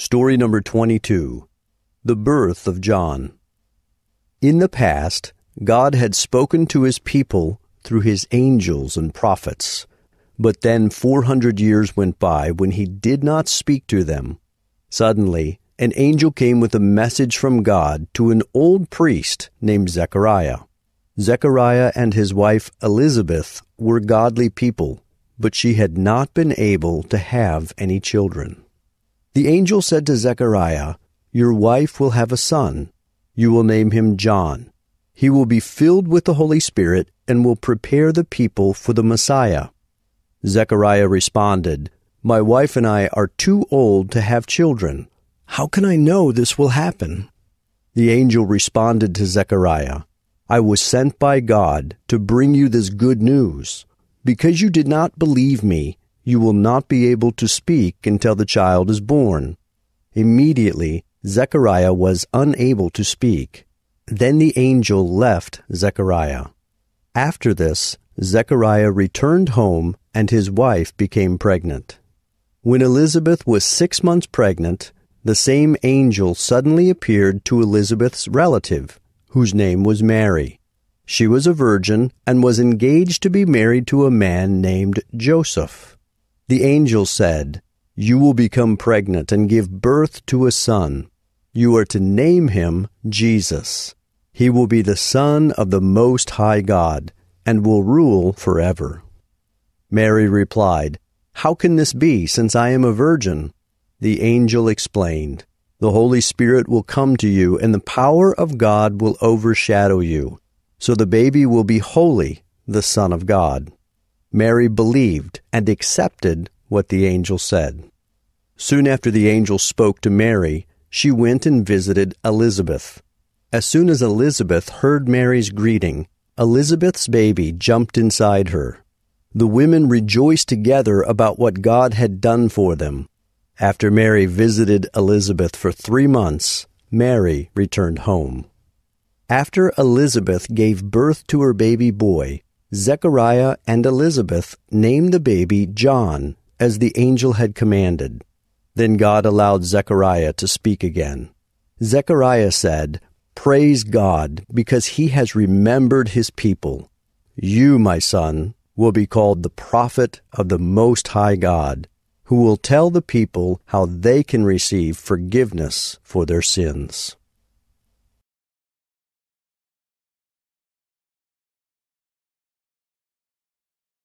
Story number 22 The Birth of John. In the past, God had spoken to his people through his angels and prophets. But then 400 years went by when he did not speak to them. Suddenly, an angel came with a message from God to an old priest named Zechariah. Zechariah and his wife Elizabeth were godly people, but she had not been able to have any children. The angel said to Zechariah, Your wife will have a son. You will name him John. He will be filled with the Holy Spirit and will prepare the people for the Messiah. Zechariah responded, My wife and I are too old to have children. How can I know this will happen? The angel responded to Zechariah, I was sent by God to bring you this good news. Because you did not believe me, you will not be able to speak until the child is born. Immediately, Zechariah was unable to speak. Then the angel left Zechariah. After this, Zechariah returned home and his wife became pregnant. When Elizabeth was six months pregnant, the same angel suddenly appeared to Elizabeth's relative, whose name was Mary. She was a virgin and was engaged to be married to a man named Joseph. The angel said, You will become pregnant and give birth to a son. You are to name him Jesus. He will be the Son of the Most High God and will rule forever. Mary replied, How can this be, since I am a virgin? The angel explained, The Holy Spirit will come to you, and the power of God will overshadow you. So the baby will be holy, the Son of God. Mary believed and accepted what the angel said. Soon after the angel spoke to Mary, she went and visited Elizabeth. As soon as Elizabeth heard Mary's greeting, Elizabeth's baby jumped inside her. The women rejoiced together about what God had done for them. After Mary visited Elizabeth for three months, Mary returned home. After Elizabeth gave birth to her baby boy, Zechariah and Elizabeth named the baby John, as the angel had commanded. Then God allowed Zechariah to speak again. Zechariah said, Praise God, because he has remembered his people. You, my son, will be called the prophet of the Most High God, who will tell the people how they can receive forgiveness for their sins.